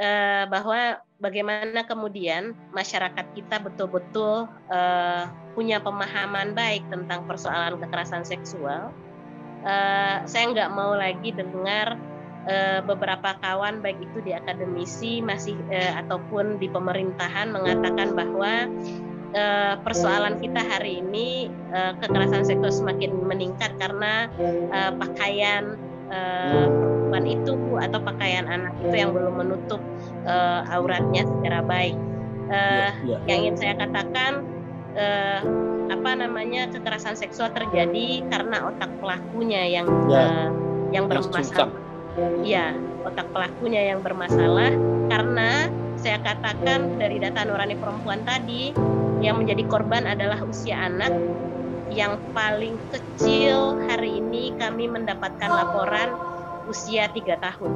eh, bahwa bagaimana kemudian masyarakat kita betul-betul eh, punya pemahaman baik tentang persoalan kekerasan seksual. Eh, saya nggak mau lagi dengar eh, beberapa kawan baik itu di akademisi masih eh, ataupun di pemerintahan mengatakan bahwa uh, persoalan kita hari ini uh, kekerasan seksual semakin meningkat karena uh, pakaian uh, perempuan itu atau pakaian anak itu yang belum menutup uh, auratnya secara baik. Uh, ya, ya. Yang ingin saya katakan uh, apa namanya kekerasan seksual terjadi karena otak pelakunya yang ya. uh, yang bermasalah. Iya, otak pelakunya yang bermasalah karena saya katakan dari data nurani perempuan tadi yang menjadi korban adalah usia anak yang paling kecil hari ini kami mendapatkan laporan usia 3 tahun.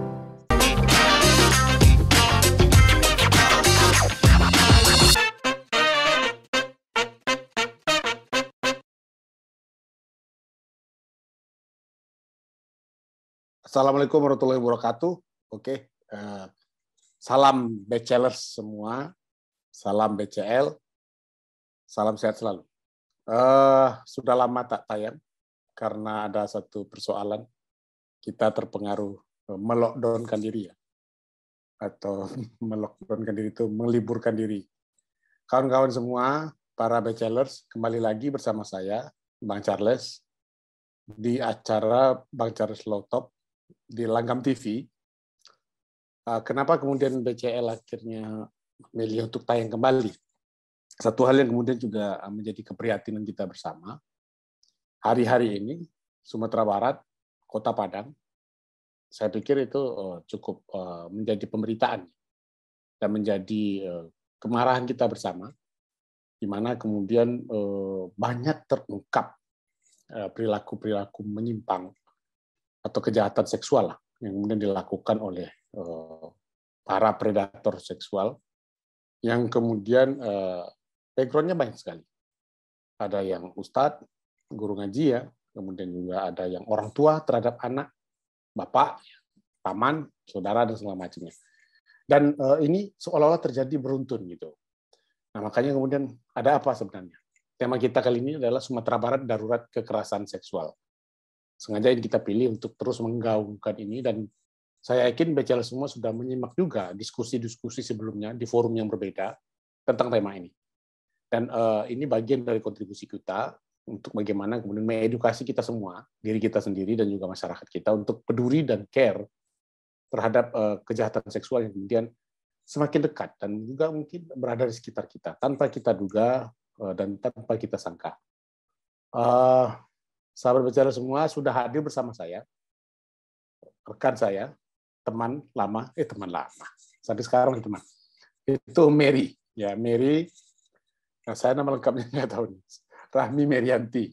Assalamualaikum warahmatullahi wabarakatuh. Oke, uh, salam bachelors semua, salam BCL, salam sehat selalu. Uh, sudah lama tak tayang karena ada satu persoalan kita terpengaruh eh, melockdownkan diri ya atau melockdownkan diri itu meliburkan diri. Kawan-kawan semua, para bachelors, kembali lagi bersama saya, Bang Charles, di acara Bang Charles Low Top di Langgam TV. Eh, kenapa kemudian BCL akhirnya memilih untuk tayang kembali? Satu hal yang kemudian juga menjadi keprihatinan kita bersama, hari-hari ini Sumatera Barat Kota Padang, saya pikir itu eh, cukup eh, menjadi pemberitaan dan menjadi eh, kemarahan kita bersama, di mana kemudian banyak terungkap perilaku-perilaku menyimpang atau kejahatan seksual yang kemudian dilakukan oleh para predator seksual yang kemudian backgroundnya banyak sekali. Ada yang ustadz, guru ngaji ya, kemudian juga ada yang orang tua terhadap anak, bapak, paman, saudara dan segala macamnya. Dan eh, ini seolah-olah terjadi beruntun gitu. Nah, makanya kemudian ada apa sebenarnya? Tema kita kali ini adalah Sumatera Barat darurat kekerasan seksual. Sengaja yang kita pilih untuk terus menggaungkan ini dan saya yakin bacaan semua sudah menyimak juga diskusi-diskusi sebelumnya di forum yang berbeda tentang tema ini. Dan uh, ini bagian dari kontribusi kita untuk bagaimana kemudian mengedukasi kita semua, diri kita sendiri dan juga masyarakat kita untuk peduli dan care terhadap eh, kejahatan seksual yang kemudian semakin dekat dan juga mungkin berada di sekitar kita tanpa kita duga eh, dan tanpa kita sangka. Uh, sahabat bicara semua sudah hadir bersama saya, rekan saya, teman lama, eh teman lama, sampai sekarang teman. Itu Mary, ya Mary. Nah, saya nama lengkapnya nggak tahu nih Rahmi Merianti.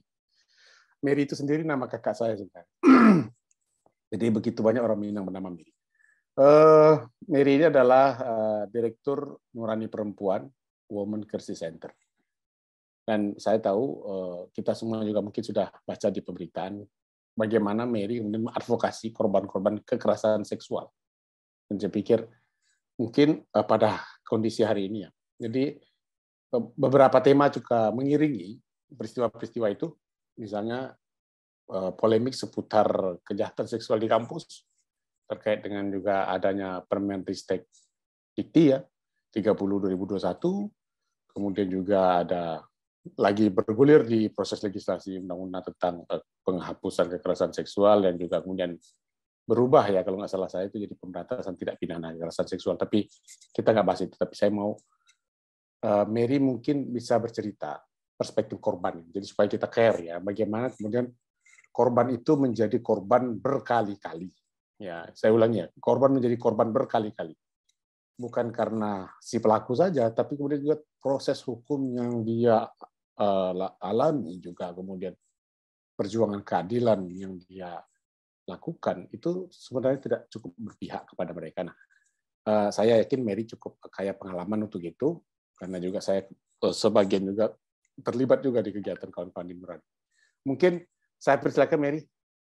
Meri itu sendiri nama kakak saya sebenarnya. Jadi begitu banyak orang Minang bernama Meri. Uh, Meri ini adalah uh, direktur Nurani Perempuan Women Crisis Center. Dan saya tahu uh, kita semua juga mungkin sudah baca di pemberitaan bagaimana Mary kemudian mengadvokasi korban-korban kekerasan seksual. Dan saya pikir mungkin uh, pada kondisi hari ini ya. Jadi beberapa tema juga mengiringi peristiwa-peristiwa itu, misalnya eh, polemik seputar kejahatan seksual di kampus terkait dengan juga adanya Permen Ristek Dikti ya 30 2021 kemudian juga ada lagi bergulir di proses legislasi undang-undang tentang eh, penghapusan kekerasan seksual dan juga kemudian berubah ya kalau nggak salah saya itu jadi pemberantasan tidak pidana kekerasan seksual tapi kita nggak bahas itu tapi saya mau eh, Mary mungkin bisa bercerita perspektif korban. Jadi supaya kita care ya, bagaimana kemudian korban itu menjadi korban berkali-kali. Ya, saya ulangi ya, korban menjadi korban berkali-kali. Bukan karena si pelaku saja, tapi kemudian juga proses hukum yang dia eh, alami juga kemudian perjuangan keadilan yang dia lakukan itu sebenarnya tidak cukup berpihak kepada mereka. Nah, eh, saya yakin Mary cukup kaya pengalaman untuk itu karena juga saya eh, sebagian juga terlibat juga di kegiatan kawan-kawan di Nurani. Mungkin saya persilakan Mary.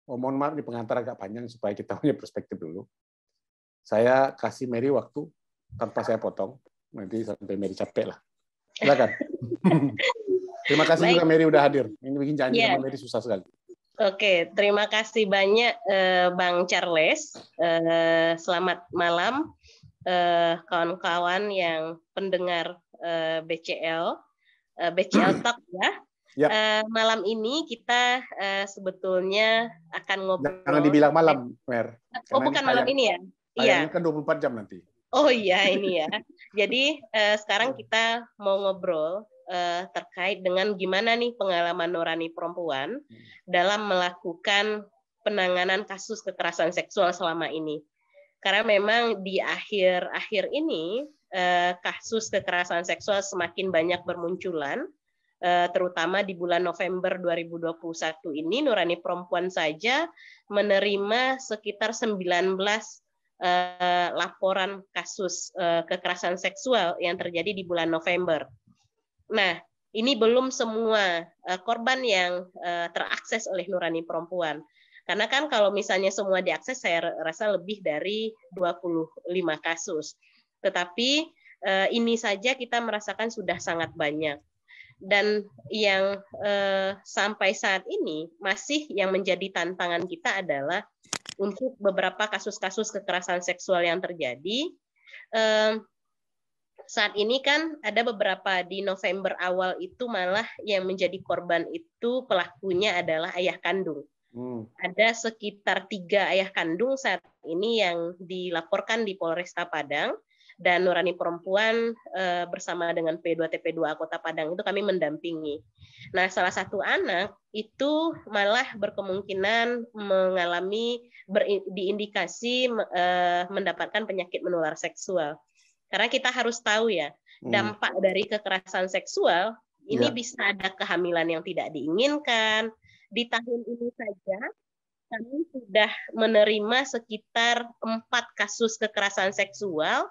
Oh, mohon maaf, di pengantar agak panjang supaya kita punya perspektif dulu. Saya kasih Mary waktu tanpa saya potong. Nanti sampai Mary capek lah. Silakan. terima kasih Baik. juga Mary udah hadir. Ini bikin janji yeah. sama Mary susah sekali. Oke, terima kasih banyak uh, Bang Charles. Uh, selamat malam eh, kawan-kawan uh, yang pendengar BCL. Eh, BCL Talk ya. Yep. Ya. Uh, malam ini kita uh, sebetulnya akan ngobrol. Jangan dibilang malam, Mer. Oh, bukan malam ini ya? Iya. Ini kan 24 jam nanti. Oh iya, ini ya. Jadi uh, sekarang iya. kita mau ngobrol uh, terkait dengan gimana nih pengalaman nurani perempuan hmm. dalam melakukan penanganan kasus kekerasan seksual selama ini. Karena memang di akhir-akhir ini Eh, kasus kekerasan seksual semakin banyak bermunculan, eh, terutama di bulan November 2021 ini Nurani Perempuan saja menerima sekitar 19 eh, laporan kasus kekerasan seksual yang terjadi di bulan November. Nah, ini belum semua korban yang terakses oleh nurani perempuan. Karena kan kalau misalnya semua diakses saya rasa lebih dari 25 kasus tetapi eh, ini saja kita merasakan sudah sangat banyak dan yang eh, sampai saat ini masih yang menjadi tantangan kita adalah untuk beberapa kasus-kasus kekerasan seksual yang terjadi eh, saat ini kan ada beberapa di November awal itu malah yang menjadi korban itu pelakunya adalah ayah kandung. Hmm. Ada sekitar tiga ayah kandung saat ini yang dilaporkan di Polresta Padang dan Nurani Perempuan uh, bersama dengan P2TP2 Kota Padang itu kami mendampingi. Nah, salah satu anak itu malah berkemungkinan mengalami diindikasi uh, mendapatkan penyakit menular seksual. Karena kita harus tahu ya, hmm. dampak hmm. dari kekerasan seksual ini ya. bisa ada kehamilan yang tidak diinginkan. Di tahun ini saja kami sudah menerima sekitar empat kasus kekerasan seksual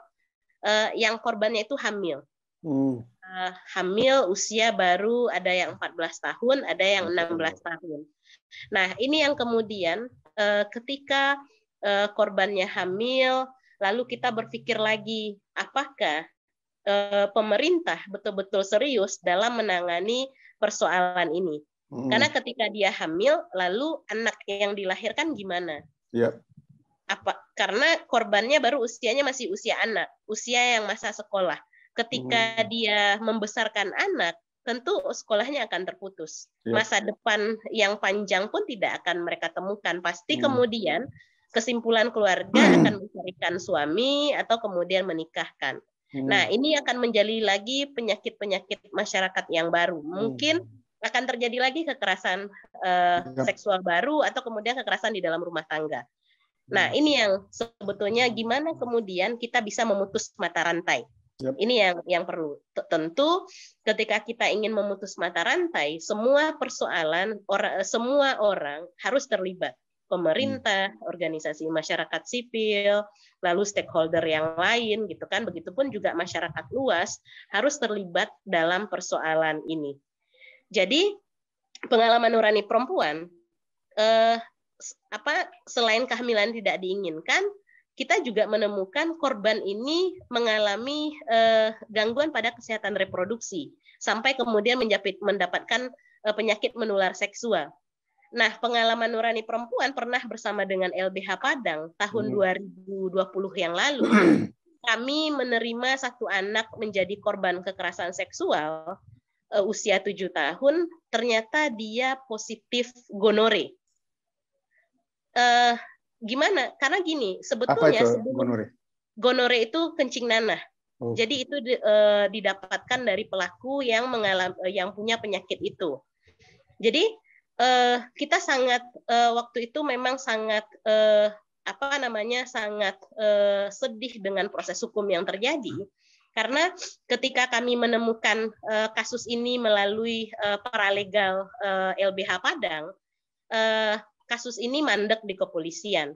uh, yang korbannya itu hamil. Hmm. Uh, hamil usia baru ada yang 14 tahun, ada yang 16 tahun. Nah, ini yang kemudian uh, ketika uh, korbannya hamil, lalu kita berpikir lagi, apakah uh, pemerintah betul-betul serius dalam menangani persoalan ini? Hmm. Karena ketika dia hamil, lalu anak yang dilahirkan gimana? Yep. Ya apa karena korbannya baru usianya masih usia anak, usia yang masa sekolah. Ketika hmm. dia membesarkan anak, tentu sekolahnya akan terputus. Ya. Masa depan yang panjang pun tidak akan mereka temukan. Pasti hmm. kemudian kesimpulan keluarga hmm. akan mencarikan suami atau kemudian menikahkan. Hmm. Nah, ini akan menjadi lagi penyakit-penyakit masyarakat yang baru. Hmm. Mungkin akan terjadi lagi kekerasan uh, seksual baru atau kemudian kekerasan di dalam rumah tangga. Nah, hmm. ini yang sebetulnya gimana kemudian kita bisa memutus mata rantai. Yep. Ini yang yang perlu. Tentu ketika kita ingin memutus mata rantai, semua persoalan orang semua orang harus terlibat. Pemerintah, hmm. organisasi masyarakat sipil, lalu stakeholder yang lain gitu kan. Begitupun juga masyarakat luas harus terlibat dalam persoalan ini. Jadi pengalaman nurani perempuan eh, apa selain kehamilan tidak diinginkan, kita juga menemukan korban ini mengalami eh, gangguan pada kesehatan reproduksi sampai kemudian menjapit, mendapatkan eh, penyakit menular seksual. Nah, pengalaman nurani perempuan pernah bersama dengan LBH Padang tahun hmm. 2020 yang lalu. Kami menerima satu anak menjadi korban kekerasan seksual uh, usia tujuh tahun, ternyata dia positif gonore uh, gimana? Karena gini, sebetulnya itu, gonore? gonore itu kencing nanah. Oh. Jadi itu uh, didapatkan dari pelaku yang mengalami eh, yang punya penyakit itu. Jadi uh, kita sangat uh, waktu itu memang sangat uh, apa namanya sangat uh, sedih dengan proses hukum yang terjadi karena ketika kami menemukan uh, kasus ini melalui uh, paralegal uh, LBH Padang uh, kasus ini mandek di kepolisian.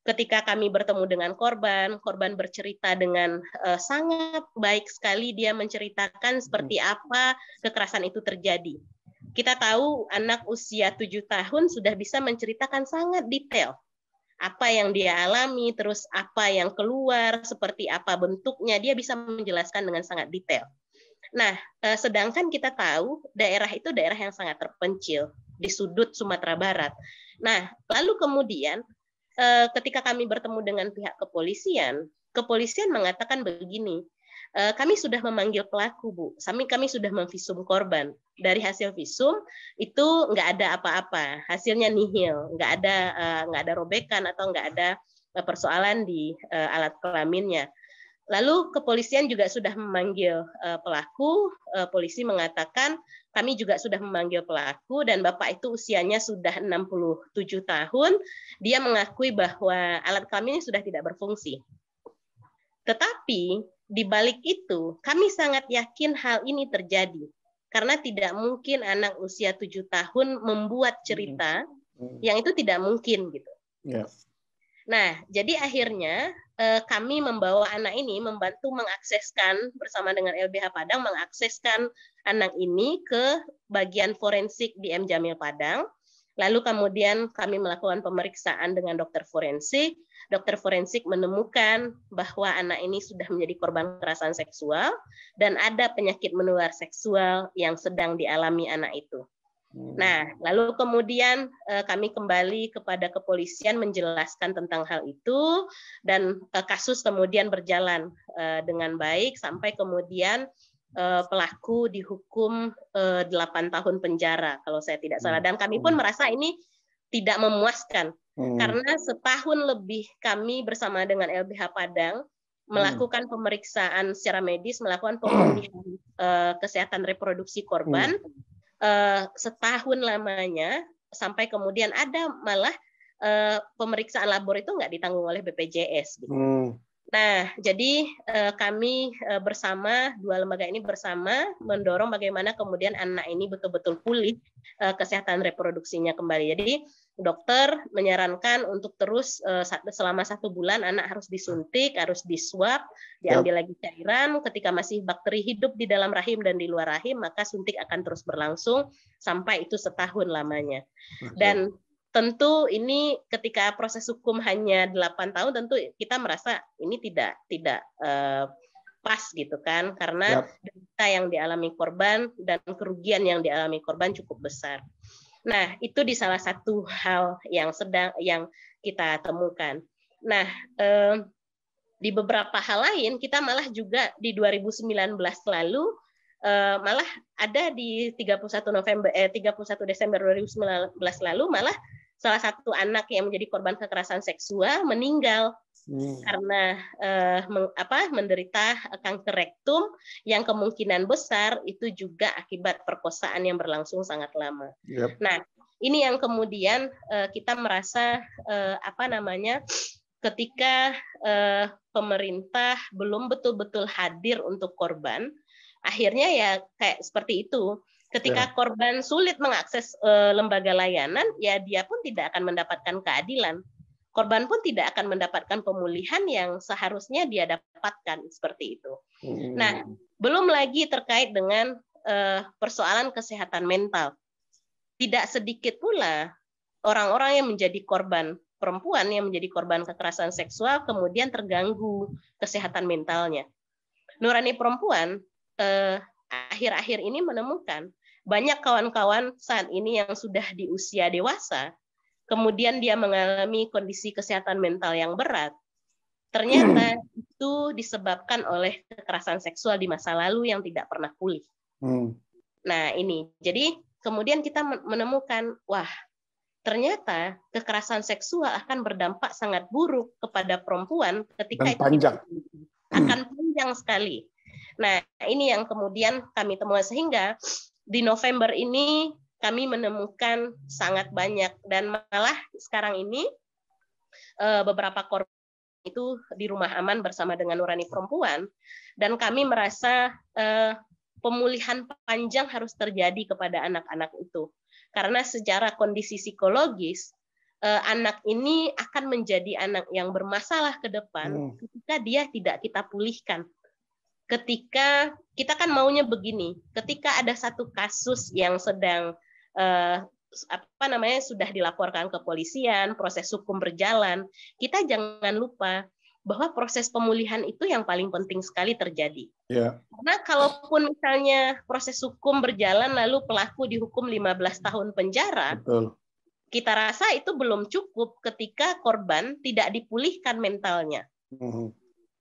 Ketika kami bertemu dengan korban, korban bercerita dengan uh, sangat baik sekali dia menceritakan hmm. seperti apa kekerasan itu terjadi. Kita tahu anak usia tujuh tahun sudah bisa menceritakan sangat detail apa yang dia alami, terus apa yang keluar, seperti apa bentuknya, dia bisa menjelaskan dengan sangat detail. Nah, eh, sedangkan kita tahu daerah itu daerah yang sangat terpencil di sudut Sumatera Barat. Nah, lalu kemudian eh, ketika kami bertemu dengan pihak kepolisian, kepolisian mengatakan begini, eh, kami sudah memanggil pelaku, Bu. Kami kami sudah memvisum korban. Dari hasil visum itu nggak ada apa-apa, hasilnya nihil, nggak ada eh, nggak ada robekan atau nggak ada persoalan di alat kelaminnya. Lalu kepolisian juga sudah memanggil eh, pelaku. Eh, polisi mengatakan kami juga sudah memanggil pelaku dan bapak itu usianya sudah 67 tahun. Dia mengakui bahwa alat kami ini sudah tidak berfungsi. Tetapi di balik itu kami sangat yakin hal ini terjadi karena tidak mungkin anak usia 7 tahun membuat hmm. cerita hmm. yang itu tidak mungkin gitu. Yes. Ya. Nah, jadi akhirnya eh, kami membawa anak ini membantu mengakseskan bersama dengan LBH Padang mengakseskan anak ini ke bagian forensik di M Jamil Padang. Lalu kemudian kami melakukan pemeriksaan dengan dokter forensik. Dokter forensik menemukan bahwa anak ini sudah menjadi korban kekerasan seksual dan ada penyakit menular seksual yang sedang dialami anak itu. Hmm. Nah, lalu kemudian eh, kami kembali kepada kepolisian menjelaskan tentang hal itu dan eh, kasus kemudian berjalan eh, dengan baik sampai kemudian eh, pelaku dihukum eh, 8 tahun penjara kalau saya tidak salah dan kami pun hmm. merasa ini tidak memuaskan hmm. karena setahun lebih kami bersama dengan LBH Padang hmm. melakukan pemeriksaan secara medis, melakukan pemulihan eh, kesehatan reproduksi korban. Hmm eh, setahun lamanya sampai kemudian ada malah eh, pemeriksaan labor itu nggak ditanggung oleh BPJS gitu. Hmm. Nah, jadi eh, kami eh, bersama dua lembaga ini bersama mendorong bagaimana kemudian anak ini betul-betul pulih eh, kesehatan reproduksinya kembali. Jadi dokter menyarankan untuk terus eh, selama satu bulan anak harus disuntik, harus disuap, diambil lagi cairan. Ketika masih bakteri hidup di dalam rahim dan di luar rahim, maka suntik akan terus berlangsung sampai itu setahun lamanya. Dan tentu ini ketika proses hukum hanya 8 tahun tentu kita merasa ini tidak tidak uh, pas gitu kan karena yep. derita yang dialami korban dan kerugian yang dialami korban cukup besar. Nah, itu di salah satu hal yang sedang yang kita temukan. Nah, uh, di beberapa hal lain kita malah juga di 2019 lalu Uh, malah ada di 31 November eh 31 Desember 2019 lalu malah salah satu anak yang menjadi korban kekerasan seksual meninggal hmm. karena eh, meng, apa, menderita kanker rektum yang kemungkinan besar itu juga akibat perkosaan yang berlangsung sangat lama. Yep. Nah, ini yang kemudian eh, kita merasa eh, apa namanya ketika eh, pemerintah belum betul-betul hadir untuk korban, akhirnya ya kayak seperti itu Ketika ya. korban sulit mengakses uh, lembaga layanan, ya dia pun tidak akan mendapatkan keadilan. Korban pun tidak akan mendapatkan pemulihan yang seharusnya dia dapatkan seperti itu. Hmm. Nah, belum lagi terkait dengan uh, persoalan kesehatan mental. Tidak sedikit pula orang-orang yang menjadi korban perempuan yang menjadi korban kekerasan seksual kemudian terganggu kesehatan mentalnya. Nurani perempuan eh, akhir-akhir ini menemukan banyak kawan-kawan saat ini yang sudah di usia dewasa, kemudian dia mengalami kondisi kesehatan mental yang berat, ternyata hmm. itu disebabkan oleh kekerasan seksual di masa lalu yang tidak pernah pulih. Hmm. Nah, ini jadi kemudian kita menemukan, wah, ternyata kekerasan seksual akan berdampak sangat buruk kepada perempuan ketika Dan panjang. Itu akan panjang sekali. Nah, ini yang kemudian kami temukan sehingga di November ini kami menemukan sangat banyak dan malah sekarang ini eh, beberapa korban itu di rumah aman bersama dengan nurani perempuan dan kami merasa eh, pemulihan panjang harus terjadi kepada anak-anak itu karena secara kondisi psikologis eh, anak ini akan menjadi anak yang bermasalah ke depan jika hmm. ketika dia tidak kita pulihkan ketika kita kan maunya begini, ketika ada satu kasus yang sedang eh, apa namanya sudah dilaporkan ke polisian, proses hukum berjalan, kita jangan lupa bahwa proses pemulihan itu yang paling penting sekali terjadi. Yeah. Karena kalaupun misalnya proses hukum berjalan lalu pelaku dihukum 15 tahun penjara, Betul. kita rasa itu belum cukup ketika korban tidak dipulihkan mentalnya. Mm -hmm.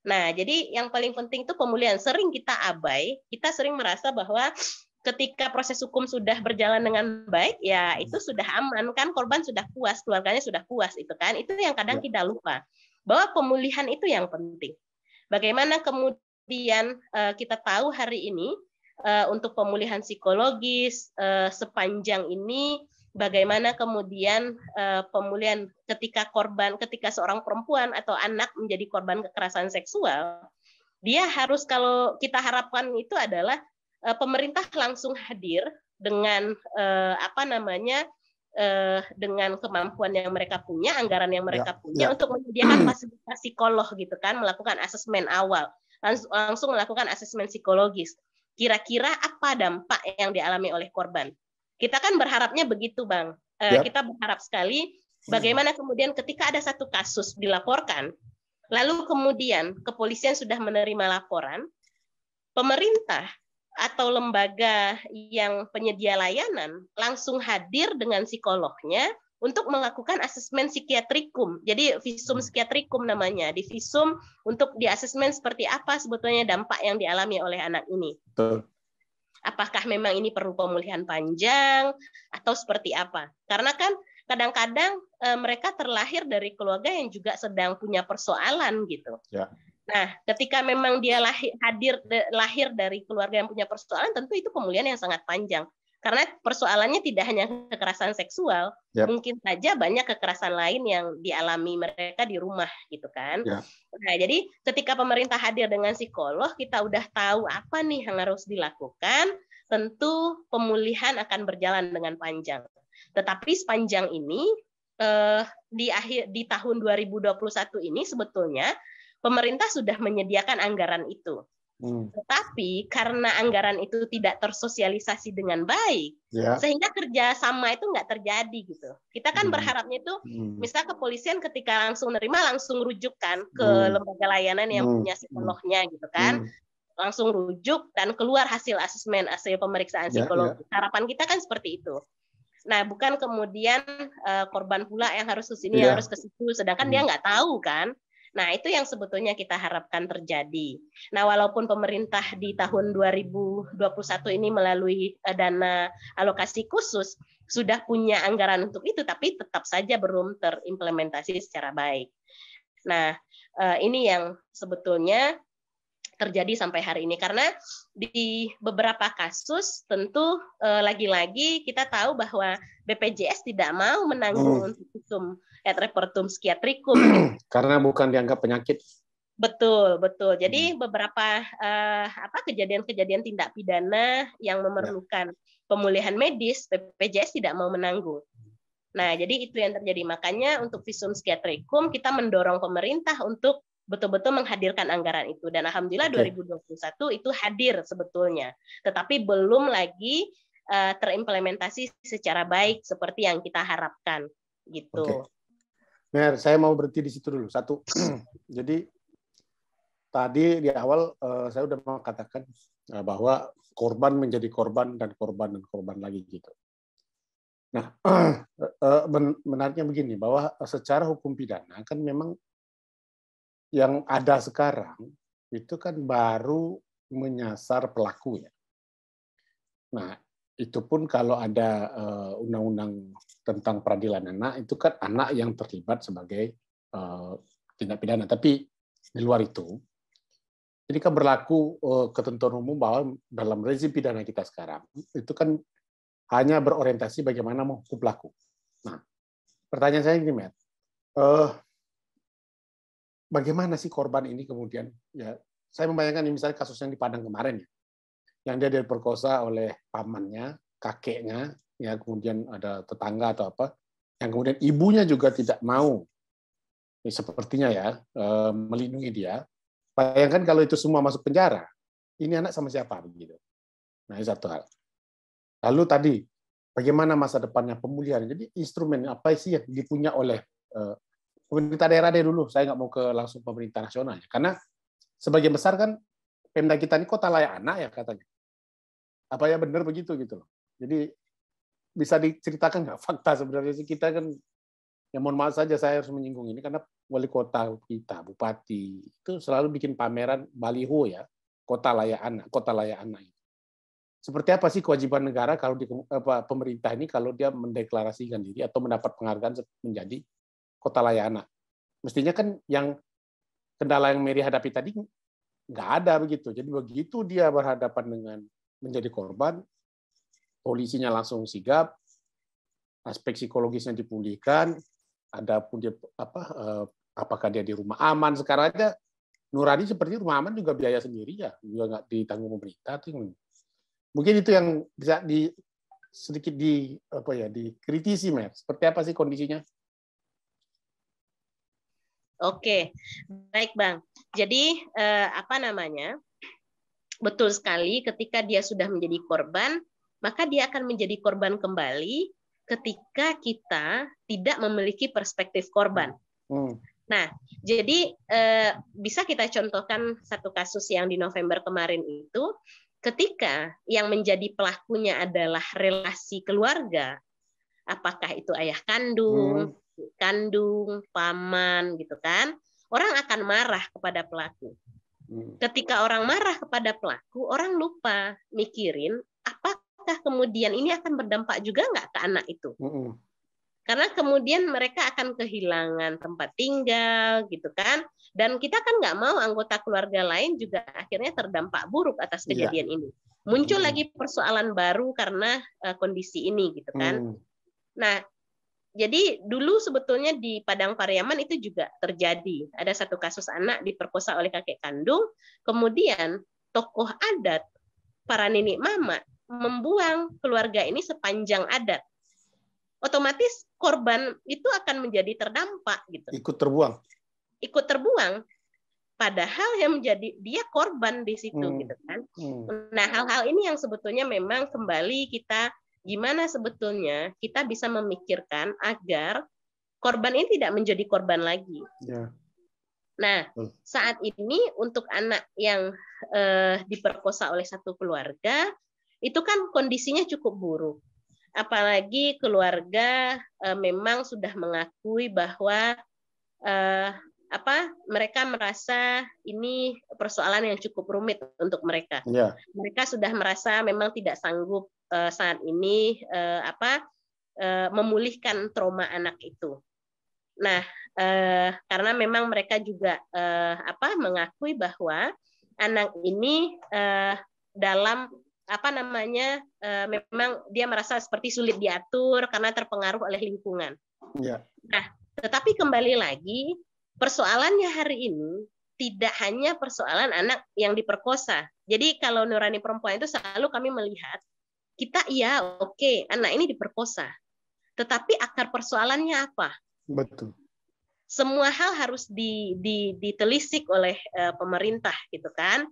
Nah, jadi yang paling penting itu pemulihan. Sering kita abai, kita sering merasa bahwa ketika proses hukum sudah berjalan dengan baik, ya hmm. itu sudah aman kan, korban sudah puas, keluarganya sudah puas itu kan. Itu yang kadang ya. kita lupa bahwa pemulihan itu yang penting. Bagaimana kemudian eh, kita tahu hari ini eh, untuk pemulihan psikologis eh, sepanjang ini bagaimana kemudian uh, pemulihan ketika korban, ketika seorang perempuan atau anak menjadi korban kekerasan seksual, dia harus kalau kita harapkan itu adalah uh, pemerintah langsung hadir dengan uh, apa namanya uh, dengan kemampuan yang mereka punya, anggaran yang mereka ya, punya ya. untuk menyediakan fasilitas psikolog gitu kan, melakukan asesmen awal, langsung, langsung melakukan asesmen psikologis. Kira-kira apa dampak yang dialami oleh korban? Kita kan berharapnya begitu, Bang. Uh, eh, yep. Kita berharap sekali hmm. bagaimana kemudian ketika ada satu kasus dilaporkan, lalu kemudian kepolisian sudah menerima laporan, pemerintah atau lembaga yang penyedia layanan langsung hadir dengan psikolognya untuk melakukan asesmen psikiatrikum. Jadi visum hmm. psikiatrikum namanya, di visum untuk di asesmen seperti apa sebetulnya dampak yang dialami oleh anak ini. Betul. Apakah memang ini perlu pemulihan panjang atau seperti apa? Karena kan kadang-kadang e, mereka terlahir dari keluarga yang juga sedang punya persoalan gitu. Ya. Nah, ketika memang dia lahir, hadir de, lahir dari keluarga yang punya persoalan, tentu itu pemulihan yang sangat panjang. Karena persoalannya tidak hanya kekerasan seksual, yep. mungkin saja banyak kekerasan lain yang dialami mereka di rumah gitu kan. Yep. Nah, jadi ketika pemerintah hadir dengan psikolog, kita udah tahu apa nih yang harus dilakukan, tentu pemulihan akan berjalan dengan panjang. Tetapi sepanjang ini eh, di akhir di tahun 2021 ini sebetulnya pemerintah sudah menyediakan anggaran itu Hmm. Tetapi karena anggaran itu tidak tersosialisasi dengan baik, yeah. sehingga kerjasama itu nggak terjadi gitu. Kita kan hmm. berharapnya itu, hmm. misal kepolisian ketika langsung nerima langsung rujukan ke hmm. lembaga layanan yang hmm. punya psikolognya gitu kan, hmm. langsung rujuk dan keluar hasil asesmen hasil pemeriksaan yeah, Kalau Yeah. Harapan kita kan seperti itu. Nah, bukan kemudian uh, korban pula yang harus ke sini, yeah. yang harus ke situ, sedangkan hmm. dia nggak tahu kan Nah, itu yang sebetulnya kita harapkan terjadi. Nah, walaupun pemerintah di tahun 2021 ini melalui eh, dana alokasi khusus sudah punya anggaran untuk itu, tapi tetap saja belum terimplementasi secara baik. Nah, eh, ini yang sebetulnya terjadi sampai hari ini karena di beberapa kasus tentu eh, lagi-lagi kita tahu bahwa BPJS tidak mau menanggung hmm. visum et eh, repertum psikiatrikum karena bukan dianggap penyakit Betul, betul. Jadi hmm. beberapa uh, apa kejadian-kejadian tindak pidana yang memerlukan ya. pemulihan medis, BPJS tidak mau menanggung. Nah, jadi itu yang terjadi. Makanya untuk visum psikiatrikum kita mendorong pemerintah untuk betul-betul menghadirkan anggaran itu dan alhamdulillah okay. 2021 itu hadir sebetulnya tetapi belum lagi uh, terimplementasi secara baik seperti yang kita harapkan gitu. Okay. Mer, saya mau berhenti di situ dulu satu. Jadi tadi di awal uh, saya sudah mengatakan uh, bahwa korban menjadi korban dan korban dan korban lagi gitu. Nah, menariknya begini bahwa secara hukum pidana kan memang yang ada sekarang itu kan baru menyasar pelaku ya. Nah, itu pun kalau ada eh, undang-undang tentang peradilan anak itu kan anak yang terlibat sebagai eh, tindak pidana. Tapi di luar itu, ini kan berlaku eh, ketentuan umum bahwa dalam rezim pidana kita sekarang itu kan hanya berorientasi bagaimana menghukum pelaku. Nah, pertanyaan saya ini, Matt bagaimana sih korban ini kemudian ya saya membayangkan misalnya kasus yang di Padang kemarin ya yang dia diperkosa oleh pamannya kakeknya ya kemudian ada tetangga atau apa yang kemudian ibunya juga tidak mau ya, sepertinya ya eh, melindungi dia bayangkan kalau itu semua masuk penjara ini anak sama siapa begitu nah ini satu hal lalu tadi bagaimana masa depannya pemulihan jadi instrumen apa sih yang dipunya oleh eh, pemerintah daerah deh dulu. Saya nggak mau ke langsung pemerintah nasional ya. Karena sebagian besar kan Pemda kita ini kota layak anak ya katanya. Apa ya benar begitu gitu loh. Jadi bisa diceritakan nggak fakta sebenarnya sih kita kan yang mohon maaf saja saya harus menyinggung ini karena wali kota kita, bupati itu selalu bikin pameran baliho ya, kota layak anak, kota layak anak itu. Seperti apa sih kewajiban negara kalau di, apa, pemerintah ini kalau dia mendeklarasikan diri atau mendapat penghargaan menjadi kota Layana. Mestinya kan yang kendala yang Mary hadapi tadi nggak ada begitu. Jadi begitu dia berhadapan dengan menjadi korban, polisinya langsung sigap, aspek psikologisnya dipulihkan, ada pun dia apa eh, apakah dia di rumah aman sekarang aja Nurani seperti rumah aman juga biaya sendiri ya, juga nggak ditanggung pemerintah Mungkin itu yang bisa di sedikit di apa ya dikritisi mer. Seperti apa sih kondisinya? Oke, baik Bang. Jadi eh, apa namanya? Betul sekali ketika dia sudah menjadi korban, maka dia akan menjadi korban kembali ketika kita tidak memiliki perspektif korban. Hmm. Nah, jadi eh, bisa kita contohkan satu kasus yang di November kemarin itu ketika yang menjadi pelakunya adalah relasi keluarga, apakah itu ayah kandung, hmm kandung, paman gitu kan. Orang akan marah kepada pelaku. Hmm. Ketika orang marah kepada pelaku, orang lupa mikirin apakah kemudian ini akan berdampak juga nggak ke anak itu. Hmm. Karena kemudian mereka akan kehilangan tempat tinggal gitu kan. Dan kita kan nggak mau anggota keluarga lain juga akhirnya terdampak buruk atas iya. kejadian ya. ini. Muncul hmm. lagi persoalan baru karena uh, kondisi ini gitu kan. Hmm. Nah, jadi dulu sebetulnya di Padang Pariaman itu juga terjadi. Ada satu kasus anak diperkosa oleh kakek kandung, kemudian tokoh adat para nenek mama membuang keluarga ini sepanjang adat. Otomatis korban itu akan menjadi terdampak gitu. Ikut terbuang. Ikut terbuang. Padahal yang menjadi dia korban di situ hmm. gitu kan. Hmm. Nah, hal-hal ini yang sebetulnya memang kembali kita gimana sebetulnya kita bisa memikirkan agar korban ini tidak menjadi korban lagi. Ya. Nah, saat ini untuk anak yang eh, diperkosa oleh satu keluarga, itu kan kondisinya cukup buruk. Apalagi keluarga eh, memang sudah mengakui bahwa eh, apa mereka merasa ini persoalan yang cukup rumit untuk mereka. ya. Mereka sudah merasa memang tidak sanggup uh, saat ini uh, apa uh, memulihkan trauma anak itu. Nah, uh, karena memang mereka juga uh, apa mengakui bahwa anak ini uh, dalam apa namanya uh, memang dia merasa seperti sulit diatur karena terpengaruh oleh lingkungan. Ya. Nah, tetapi kembali lagi persoalannya hari ini tidak hanya persoalan anak yang diperkosa. Jadi kalau nurani perempuan itu selalu kami melihat kita iya oke okay, anak ini diperkosa. Tetapi akar persoalannya apa? Betul. Semua hal harus di, di, ditelisik oleh uh, pemerintah gitu kan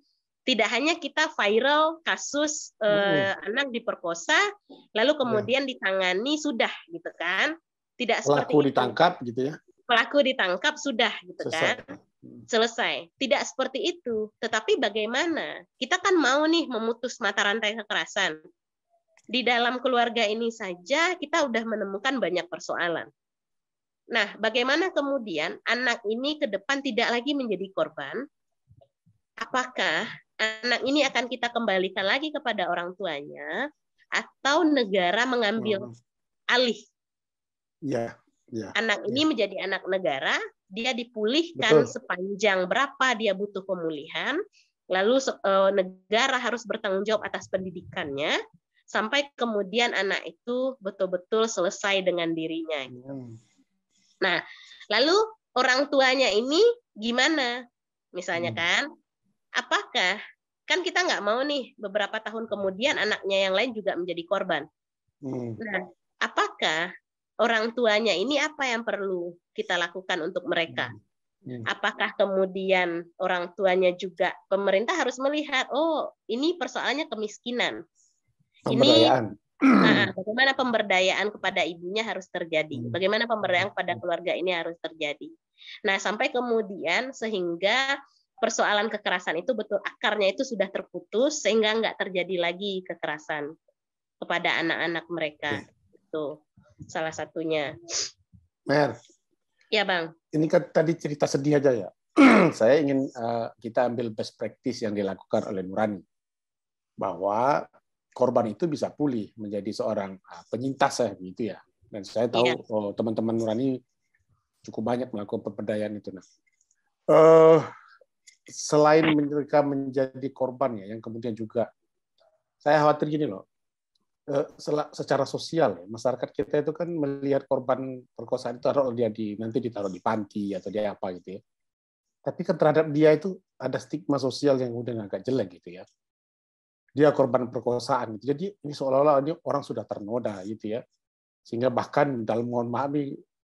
tidak hanya kita viral kasus hmm. anak diperkosa lalu iya. kemudian ya. ditangani sudah gitu kan tidak Laku seperti itu. ditangkap gitu ya pelaku ditangkap sudah gitu kan? Selesai. kan selesai. Tidak seperti itu, tetapi bagaimana? Kita kan mau nih memutus mata rantai kekerasan. Di dalam keluarga ini saja kita sudah menemukan banyak persoalan. Nah, bagaimana kemudian anak ini ke depan tidak lagi menjadi korban? Apakah anak ini akan kita kembalikan lagi kepada orang tuanya atau negara mengambil hmm. alih? Ya yeah. anak ini ya. menjadi anak negara, dia dipulihkan Betul. sepanjang berapa dia butuh pemulihan, lalu e, negara harus bertanggung jawab atas pendidikannya sampai kemudian anak itu betul-betul selesai dengan dirinya. Hmm. Nah, lalu orang tuanya ini gimana? Misalnya hmm. kan, apakah kan kita nggak mau nih beberapa tahun kemudian anaknya yang lain juga menjadi korban. Hmm. Nah, apakah orang tuanya ini apa yang perlu kita lakukan untuk mereka? Hmm. Hmm. Apakah kemudian orang tuanya juga pemerintah harus melihat, oh ini persoalannya kemiskinan, ini nah, bagaimana pemberdayaan kepada ibunya harus terjadi, hmm. bagaimana pemberdayaan kepada keluarga ini harus terjadi. Nah sampai kemudian sehingga persoalan kekerasan itu betul akarnya itu sudah terputus sehingga nggak terjadi lagi kekerasan kepada anak-anak mereka. Itu salah satunya. Mer. Ya bang. Ini kan tadi cerita sedih aja ya. Saya ingin uh, kita ambil best practice yang dilakukan oleh Nurani bahwa korban itu bisa pulih menjadi seorang eh, penyintas ya begitu ya. Dan saya tahu teman-teman iya. oh, teman-teman Nurani cukup banyak melakukan pemberdayaan itu. Nah, uh, selain mereka menjadi korban ya, yang kemudian juga saya khawatir gini loh, Eh, secara sosial ya masyarakat kita itu kan melihat korban perkosaan itu taruh dia di nanti ditaruh di panti atau dia apa gitu ya tapi kan terhadap dia itu ada stigma sosial yang udah agak jelek gitu ya dia korban perkosaan gitu jadi ini seolah-olah ini orang sudah ternoda gitu ya sehingga bahkan dalam mohon maaf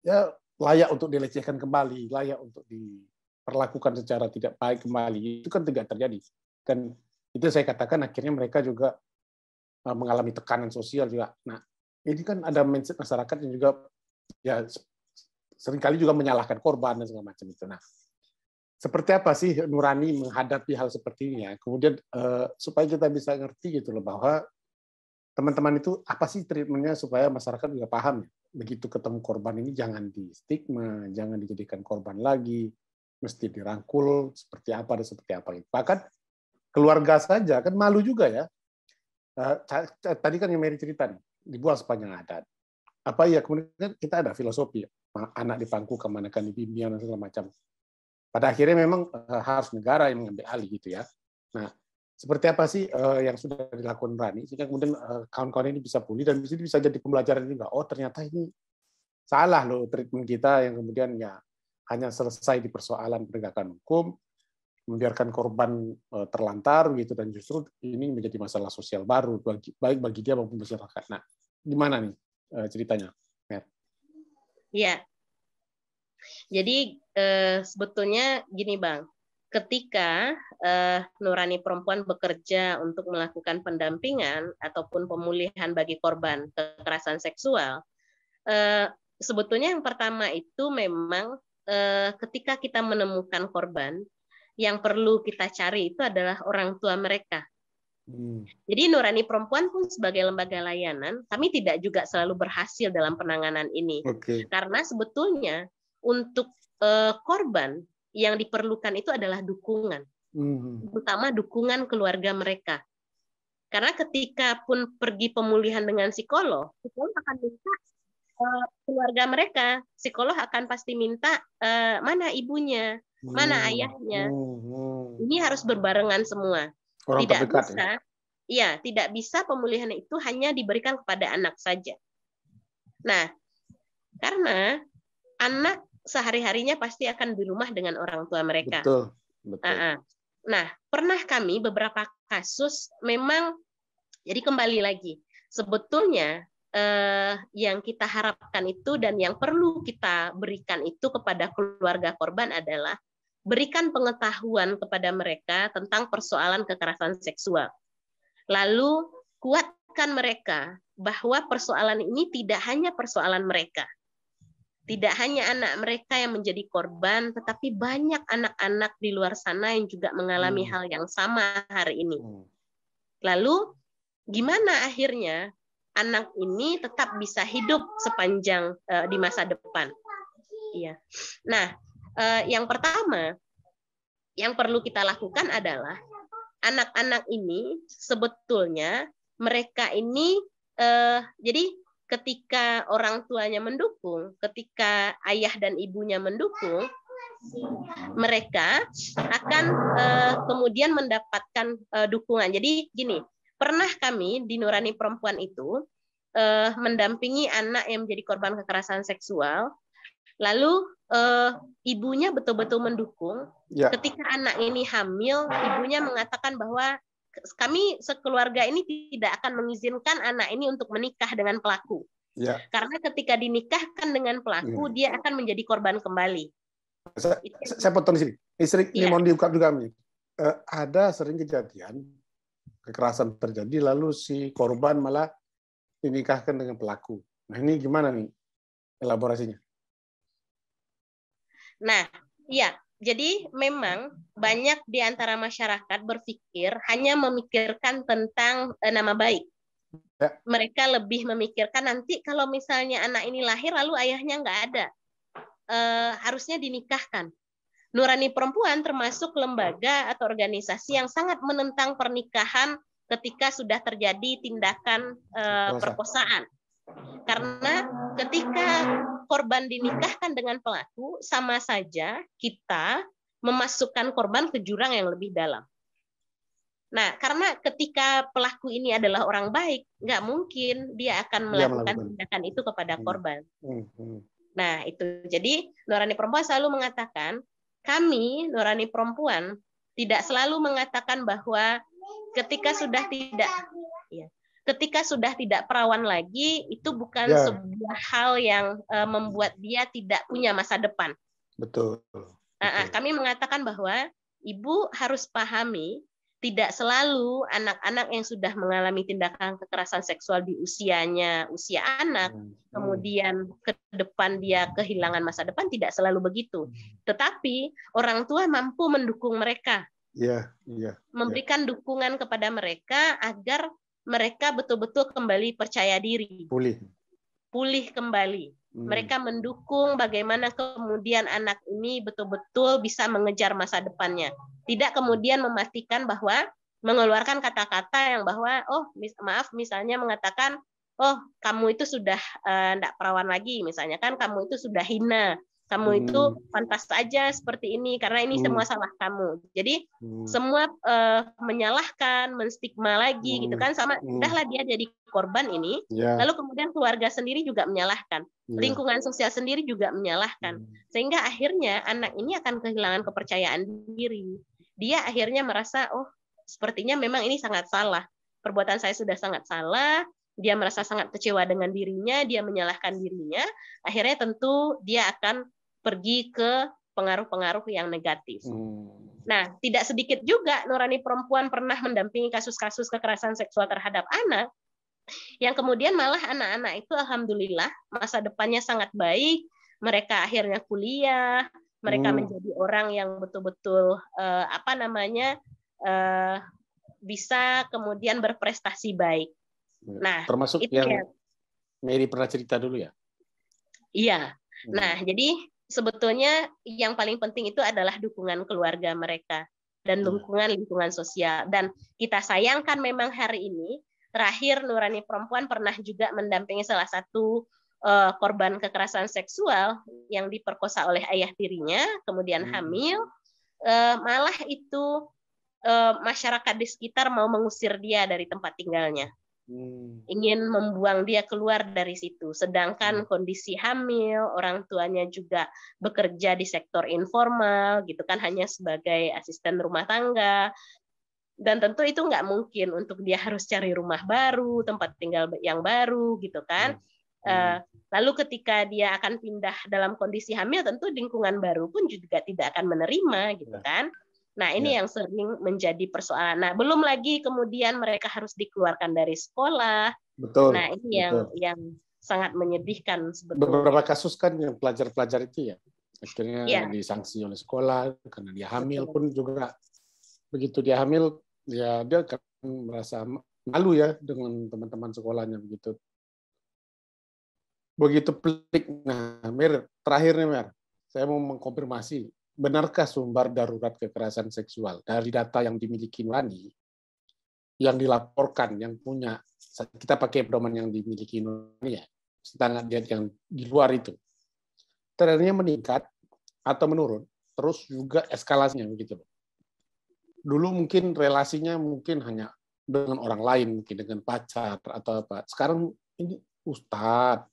ya layak untuk dilecehkan kembali layak untuk diperlakukan secara tidak baik kembali itu kan tidak terjadi kan itu saya katakan akhirnya mereka juga Eh, mengalami tekanan sosial juga. Nah, ini kan ada mindset masyarakat yang juga ya seringkali juga menyalahkan korban dan segala macam itu. Nah, seperti apa sih nurani menghadapi hal seperti ini ya? Kemudian eh, supaya kita bisa ngerti gitu loh bahwa teman-teman itu apa sih treatmentnya supaya masyarakat juga paham ya? Begitu ketemu korban ini jangan di stigma, jangan dijadikan korban lagi, mesti dirangkul seperti apa dan seperti apa. Bahkan keluarga saja kan malu juga ya Eh, tadi kan yang Mary cerita nih, dibuang sepanjang adat. Apa ya kemudian kita ada filosofi anak di pangku kan dibimbing dan segala macam. Pada akhirnya memang eh, harus negara yang mengambil alih gitu ya. Nah, seperti apa sih eh, yang sudah dilakukan Rani sehingga kemudian kawan-kawan ini bisa pulih dan bisa bisa jadi pembelajaran juga. Oh ternyata ini salah loh treatment kita yang kemudian ya hanya selesai di persoalan penegakan hukum, membiarkan korban eh, terlantar gitu dan justru ini menjadi masalah sosial baru bagi, baik bagi dia maupun masyarakat. Nah, gimana nih eh, ceritanya, Mer? Iya. Jadi eh, sebetulnya gini bang, ketika nurani perempuan bekerja untuk melakukan pendampingan ataupun pemulihan bagi korban kekerasan seksual, sebetulnya yang pertama itu memang ketika kita menemukan korban yang perlu kita cari itu adalah orang tua mereka. Hmm. Jadi Nurani Perempuan pun sebagai lembaga layanan, kami tidak juga selalu berhasil dalam penanganan ini. Okay. Karena sebetulnya untuk uh, korban yang diperlukan itu adalah dukungan. Hmm. Utama dukungan keluarga mereka. Karena ketika pun pergi pemulihan dengan psikolog, psikolog akan minta keluarga mereka, psikolog akan pasti minta uh, mana ibunya, hmm. mana ayahnya. Hmm, hmm. Ini harus berbarengan semua. Orang tidak terdekat, bisa, ya. ya tidak bisa pemulihan itu hanya diberikan kepada anak saja. Nah, karena anak sehari-harinya pasti akan di rumah dengan orang tua mereka. Betul. Betul. Uh -uh. Nah, pernah kami beberapa kasus memang jadi kembali lagi. Sebetulnya eh, yang kita harapkan itu dan yang perlu kita berikan itu kepada keluarga korban adalah berikan pengetahuan kepada mereka tentang persoalan kekerasan seksual. Lalu kuatkan mereka bahwa persoalan ini tidak hanya persoalan mereka. Tidak hanya anak mereka yang menjadi korban, tetapi banyak anak-anak di luar sana yang juga mengalami hmm. hal yang sama hari ini. Hmm. Lalu gimana akhirnya anak ini tetap bisa hidup sepanjang uh, di masa depan. Iya. Nah, uh, yang pertama yang perlu kita lakukan adalah anak-anak ini sebetulnya mereka ini uh, jadi ketika orang tuanya mendukung, ketika ayah dan ibunya mendukung, mereka akan uh, kemudian mendapatkan uh, dukungan. Jadi gini, Pernah kami di Nurani Perempuan itu eh, mendampingi anak yang menjadi korban kekerasan seksual. Lalu eh, ibunya betul-betul mendukung. Ya. Ketika anak ini hamil, ibunya mengatakan bahwa kami sekeluarga ini tidak akan mengizinkan anak ini untuk menikah dengan pelaku. Ya. Karena ketika dinikahkan dengan pelaku, ya. dia akan menjadi korban kembali. Saya, saya potong di sini. Istri ya. ini mohon diungkap juga. Uh, ada sering kejadian kekerasan terjadi lalu si korban malah dinikahkan dengan pelaku. Nah, ini gimana nih elaborasinya? Nah, iya. Jadi memang banyak di antara masyarakat berpikir hanya memikirkan tentang eh, nama baik. Ya. Mereka lebih memikirkan nanti kalau misalnya anak ini lahir lalu ayahnya nggak ada, eh, harusnya dinikahkan. Nurani Perempuan termasuk lembaga atau organisasi yang sangat menentang pernikahan ketika sudah terjadi tindakan uh, perkosaan. Karena ketika korban dinikahkan dengan pelaku, sama saja kita memasukkan korban ke jurang yang lebih dalam. Nah, karena ketika pelaku ini adalah orang baik, nggak mungkin dia akan melakukan tindakan itu kepada hmm. korban. Hmm, hmm. Nah, itu jadi Nurani Perempuan selalu mengatakan kami nurani perempuan tidak selalu mengatakan bahwa ketika sudah tidak ya, ketika sudah tidak perawan lagi itu bukan ya. sebuah hal yang uh, membuat dia tidak punya masa depan. Betul. Uh, uh, kami mengatakan bahwa ibu harus pahami tidak selalu anak-anak yang sudah mengalami tindakan kekerasan seksual di usianya usia anak hmm. kemudian ke depan dia kehilangan masa depan tidak selalu begitu hmm. tetapi orang tua mampu mendukung mereka yeah, yeah, iya. memberikan dukungan kepada mereka agar mereka betul-betul kembali percaya diri pulih pulih kembali Hmm. Mereka mendukung bagaimana kemudian anak ini betul-betul bisa mengejar masa depannya. Tidak kemudian memastikan bahwa mengeluarkan kata-kata yang bahwa oh maaf misalnya mengatakan oh kamu itu sudah tidak eh, uh, perawan lagi misalnya kan kamu itu sudah hina kamu hmm. itu pantas saja seperti ini karena ini hmm. semua salah kamu. Jadi hmm. semua uh, menyalahkan, menstigma lagi hmm. gitu kan sama hmm. dia jadi korban ini. Yeah. Lalu kemudian keluarga sendiri juga menyalahkan, yeah. lingkungan sosial sendiri juga menyalahkan. Hmm. Sehingga akhirnya anak ini akan kehilangan kepercayaan diri. Dia akhirnya merasa oh sepertinya memang ini sangat salah. Perbuatan saya sudah sangat salah, dia merasa sangat kecewa dengan dirinya, dia menyalahkan dirinya, akhirnya tentu dia akan pergi ke pengaruh-pengaruh yang negatif. Hmm. Nah, tidak sedikit juga nurani perempuan pernah mendampingi kasus-kasus kekerasan seksual terhadap anak yang kemudian malah anak-anak itu alhamdulillah masa depannya sangat baik, mereka akhirnya kuliah, mereka hmm. menjadi orang yang betul-betul eh, apa namanya eh, bisa kemudian berprestasi baik. Hmm. Nah, termasuk yang ya. Mary pernah cerita dulu ya? Iya. Hmm. Nah, jadi sebetulnya yang paling penting itu adalah dukungan keluarga mereka dan iya. lingkungan lingkungan sosial dan kita sayangkan memang hari ini terakhir Nurani perempuan pernah juga mendampingi salah satu uh, korban kekerasan seksual yang diperkosa oleh ayah tirinya kemudian hmm. hamil uh, malah itu uh, masyarakat di sekitar mau mengusir dia dari tempat tinggalnya hmm. ingin membuang dia keluar dari situ. Sedangkan hmm. kondisi hamil, orang tuanya juga bekerja di sektor informal, gitu kan hanya sebagai asisten rumah tangga. Dan tentu itu nggak mungkin untuk dia harus cari rumah baru, tempat tinggal yang baru, gitu kan. Hmm. Eh, hmm. lalu ketika dia akan pindah dalam kondisi hamil, tentu lingkungan baru pun juga tidak akan menerima, gitu ya. kan. Hmm Nah, ini ya. yang sering menjadi persoalan. Nah, belum lagi kemudian mereka harus dikeluarkan dari sekolah. Betul. Nah, ini betul. yang yang sangat menyedihkan sebetulnya. Beberapa kasus kan yang pelajar-pelajar itu ya akhirnya ya. disanksi oleh sekolah karena dia hamil betul. pun juga begitu dia hamil ya dia akan merasa malu ya dengan teman-teman sekolahnya begitu. Begitu pelik. Nah, Mir terakhir nih Mir saya mau mengkonfirmasi benarkah sumber darurat kekerasan seksual dari data yang dimiliki Nurani yang dilaporkan yang punya kita pakai pedoman yang dimiliki Nurani ya setengah standar yang di luar itu trennya meningkat atau menurun terus juga eskalasinya begitu loh dulu mungkin relasinya mungkin hanya dengan orang lain mungkin dengan pacar atau apa sekarang ini ustadz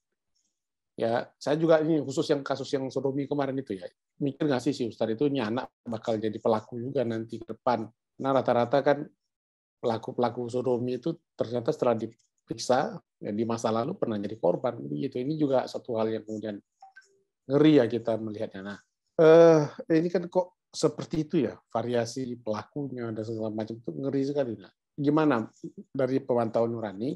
ya saya juga ini khusus yang kasus yang sodomi kemarin itu ya mikir nggak sih si Ustaz itu nyana bakal jadi pelaku juga nanti ke depan Nah rata-rata kan pelaku-pelaku sodomi itu ternyata setelah diperiksa ya di masa lalu pernah jadi korban gitu ini juga satu hal yang kemudian ngeri ya kita melihatnya nah eh, ini kan kok seperti itu ya variasi pelakunya dan segala macam itu ngeri sekali nah gimana dari pemantauan nurani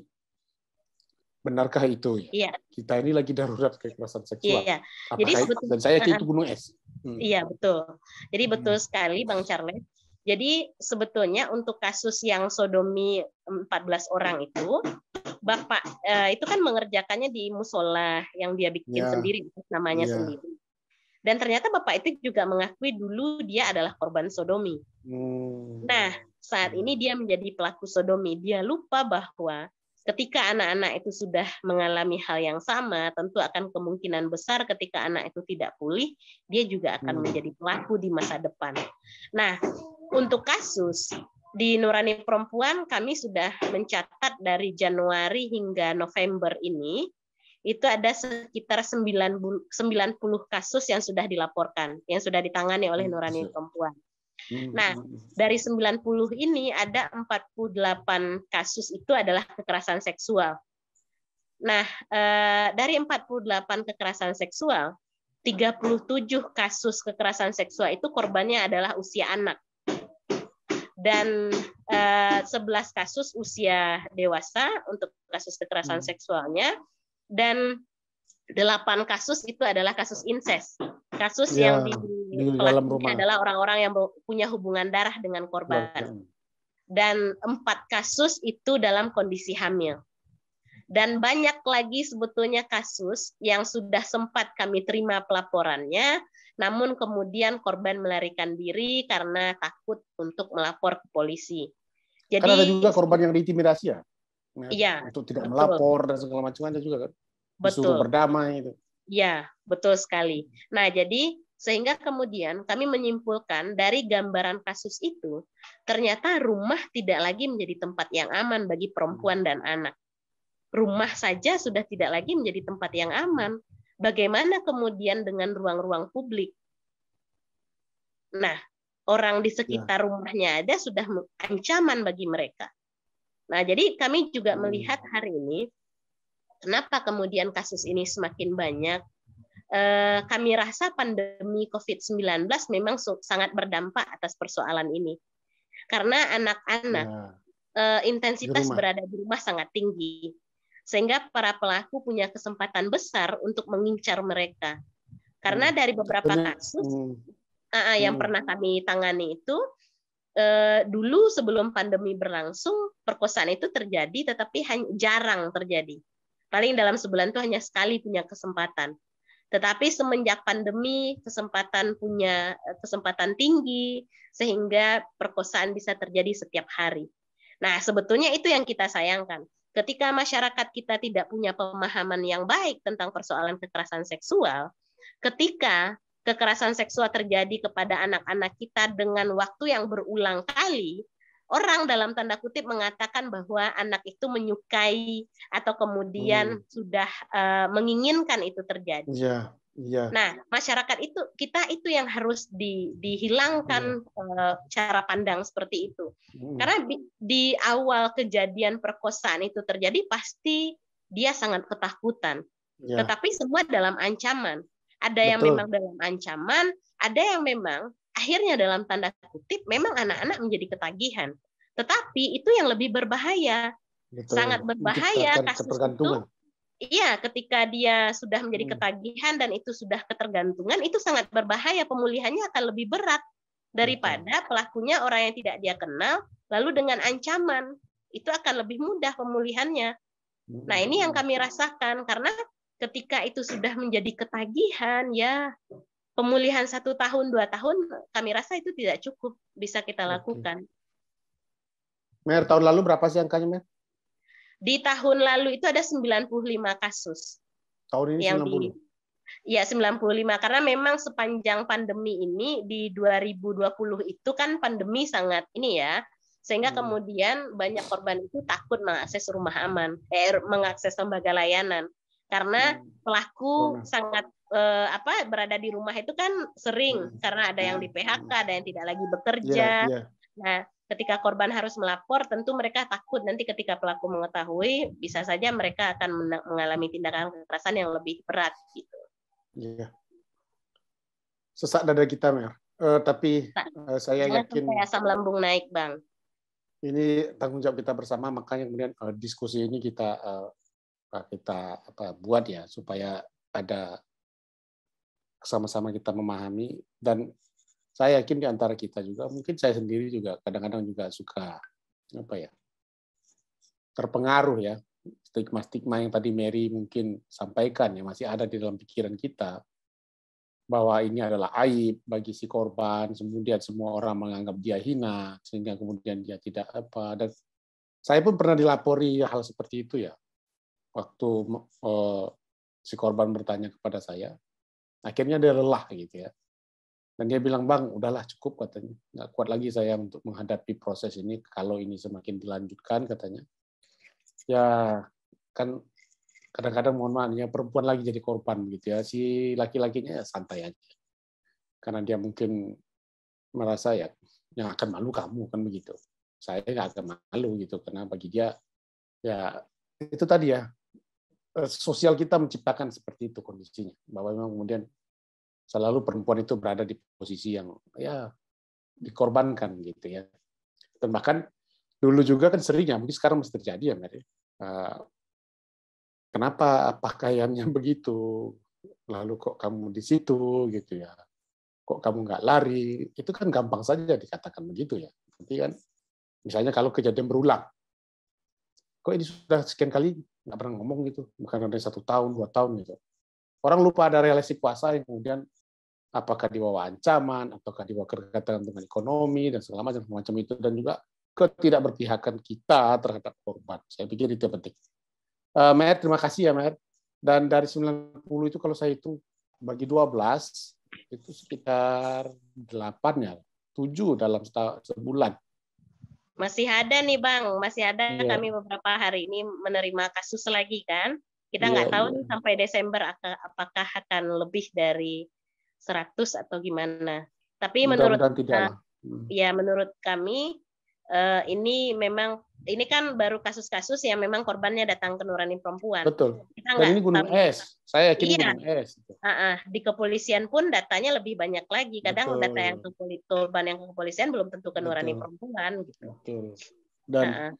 benarkah itu? Iya. Kita ini lagi darurat kekerasan seksual. Iya. iya. Jadi sebetulnya, dan saya itu gunung es. Hmm. Iya betul. Jadi hmm. betul hmm. sekali Bang Charles. Jadi sebetulnya untuk kasus yang sodomi 14 orang itu, bapak eh, itu kan mengerjakannya di musola yang dia bikin yeah. sendiri namanya yeah. sendiri. Dan ternyata bapak itu juga mengakui dulu dia adalah korban sodomi. Hmm. Nah saat ini dia menjadi pelaku sodomi, dia lupa bahwa Ketika anak-anak itu sudah mengalami hal yang sama, tentu akan kemungkinan besar ketika anak itu tidak pulih, dia juga akan hmm. menjadi pelaku di masa depan. Nah, untuk kasus di Nurani Perempuan kami sudah mencatat dari Januari hingga November ini itu ada sekitar 90 kasus yang sudah dilaporkan, yang sudah ditangani oleh hmm, Nurani Perempuan. Hmm, nah, hmm, hmm. dari 90 ini ada 48 kasus itu adalah kekerasan seksual. Nah, eh, dari 48 kekerasan seksual, 37 kasus kekerasan seksual itu korbannya adalah usia anak. Dan 11 eh, kasus usia dewasa untuk kasus kekerasan seksualnya dan 8 kasus itu adalah kasus incest. Kasus yeah. yang di di dalam rumah adalah orang-orang yang punya hubungan darah dengan korban. Dan empat kasus itu dalam kondisi hamil. Dan banyak lagi sebetulnya kasus yang sudah sempat kami terima pelaporannya, namun kemudian korban melarikan diri karena takut untuk melapor ke polisi. Jadi, Karena ada juga korban yang diintimidasi ya, nah, iya, untuk tidak betul. melapor dan segala macam ada juga kan, betul. berdamai itu. ya betul sekali. Nah, jadi sehingga kemudian kami menyimpulkan dari gambaran kasus itu, ternyata rumah tidak lagi menjadi tempat yang aman bagi perempuan dan anak. Rumah saja sudah tidak lagi menjadi tempat yang aman. Bagaimana kemudian dengan ruang-ruang publik? Nah, orang di sekitar ya. rumahnya ada sudah ancaman bagi mereka. Nah, jadi kami juga melihat hmm. hari ini kenapa kemudian kasus ini semakin banyak Eh, kami rasa pandemi COVID-19 memang sangat berdampak atas persoalan ini. Karena anak-anak ya. Eh, intensitas di berada di rumah sangat tinggi. Sehingga para pelaku punya kesempatan besar untuk mengincar mereka. Karena hmm. dari beberapa kasus hmm. Ah, ah, yang hmm. pernah kami tangani itu, eh, dulu sebelum pandemi berlangsung, perkosaan itu terjadi tetapi jarang terjadi. Paling dalam sebulan itu hanya sekali punya kesempatan tetapi semenjak pandemi kesempatan punya eh, kesempatan tinggi sehingga perkosaan bisa terjadi setiap hari. Nah, sebetulnya itu yang kita sayangkan. Ketika masyarakat kita tidak punya pemahaman yang baik tentang persoalan kekerasan seksual, ketika kekerasan seksual terjadi kepada anak-anak kita dengan waktu yang berulang kali, orang dalam tanda kutip mengatakan bahwa anak itu menyukai atau kemudian hmm. sudah uh, menginginkan itu terjadi. Yeah. Yeah. Nah, masyarakat itu kita itu yang harus di, dihilangkan yeah. Iya. uh, cara pandang seperti itu. Mm. Karena di, di awal kejadian perkosaan itu terjadi pasti dia sangat ketakutan. Yeah. Tetapi semua dalam ancaman. Ada Betul. yang memang dalam ancaman, ada yang memang Akhirnya dalam tanda kutip memang anak-anak menjadi ketagihan. Tetapi itu yang lebih berbahaya. Betul. Sangat berbahaya kasus itu. Iya, ketika dia sudah menjadi hmm. ketagihan dan itu sudah ketergantungan, itu sangat berbahaya. Pemulihannya akan lebih berat daripada pelakunya orang yang tidak dia kenal, lalu dengan ancaman itu akan lebih mudah pemulihannya. Nah, ini yang hmm. kami rasakan karena ketika itu sudah menjadi ketagihan, ya pemulihan satu tahun dua tahun kami rasa itu tidak cukup bisa kita lakukan. Mer tahun lalu berapa sih angkanya Mer? Di tahun lalu itu ada 95 kasus. Tahun ini yang 90. Di, ya 95 karena memang sepanjang pandemi ini di 2020 itu kan pandemi sangat ini ya sehingga hmm. kemudian banyak korban itu takut mengakses rumah aman, eh, mengakses lembaga layanan karena hmm. pelaku hmm. sangat eh, apa berada di rumah itu kan sering hmm. karena ada yang di PHK, hmm. ada yang tidak lagi iya, bekerja. Yeah, yeah. Nah, ketika korban harus melapor, tentu mereka takut nanti ketika pelaku mengetahui, bisa saja mereka akan mengalami tindakan kekerasan yang lebih berat gitu. Iya. Yeah. Sesak dada kita, Mer. Uh, tapi uh, saya yakin saya asam lambung naik, Bang. Ini tanggung jawab kita bersama, makanya kemudian uh, diskusi ini kita uh, kita apa buat ya supaya ada sama-sama kita memahami dan saya yakin di antara kita juga mungkin saya sendiri juga kadang-kadang juga suka apa ya terpengaruh ya stigma-stigma yang tadi Mary mungkin sampaikan ya masih ada di dalam pikiran kita bahwa ini adalah aib bagi si korban, kemudian semua orang menganggap dia hina sehingga kemudian dia tidak apa dan saya pun pernah dilapori hal seperti itu ya. Waktu eh, si korban bertanya kepada saya, Akhirnya dia lelah gitu ya. Dan dia bilang, Bang, udahlah cukup katanya. Nggak kuat lagi saya untuk menghadapi proses ini kalau ini semakin dilanjutkan katanya. Ya, kan kadang-kadang mohon maaf, ya perempuan lagi jadi korban gitu ya. Si laki-lakinya ya santai aja. Karena dia mungkin merasa ya yang akan malu kamu kan begitu. Saya nggak akan malu gitu karena bagi dia ya itu tadi ya Eh, sosial kita menciptakan seperti itu kondisinya bahwa memang kemudian selalu perempuan itu berada di posisi yang ya dikorbankan gitu ya dan bahkan dulu juga kan sering ya mungkin sekarang masih terjadi ya Mary ya. eh, kenapa pakaiannya begitu lalu kok kamu di situ gitu ya kok kamu nggak lari itu kan gampang saja dikatakan begitu ya nanti kan misalnya kalau kejadian berulang kok ini sudah sekian kali nggak pernah ngomong gitu, bukan ada satu tahun, dua tahun gitu. Orang lupa ada relasi kuasa yang kemudian apakah di bawah ancaman, ataukah di bawah dengan ekonomi dan segala macam macam itu dan juga ketidakberpihakan kita terhadap korban. Saya pikir itu penting. Uh, Mer, terima kasih ya Mer. Dan dari 90 itu kalau saya itu bagi 12 itu sekitar 8 ya, 7 dalam sebulan masih ada nih Bang, masih ada yeah. kami beberapa hari ini menerima kasus lagi kan. Kita nggak yeah, tahu yeah. sampai Desember apakah akan lebih dari 100 atau gimana. Tapi menurut tidak. Uh, ya menurut kami uh, ini memang ini kan baru kasus-kasus yang memang korbannya datang ke nurani perempuan. Betul. Kita Dan ini gunung tahu. es. Saya yakin iya. gunung es. Uh -uh. Di kepolisian pun datanya lebih banyak lagi. Kadang Betul. data yang korban yang ke kepolisian belum tentu ke nurani Betul. perempuan. Gitu. Betul. Dan uh -uh.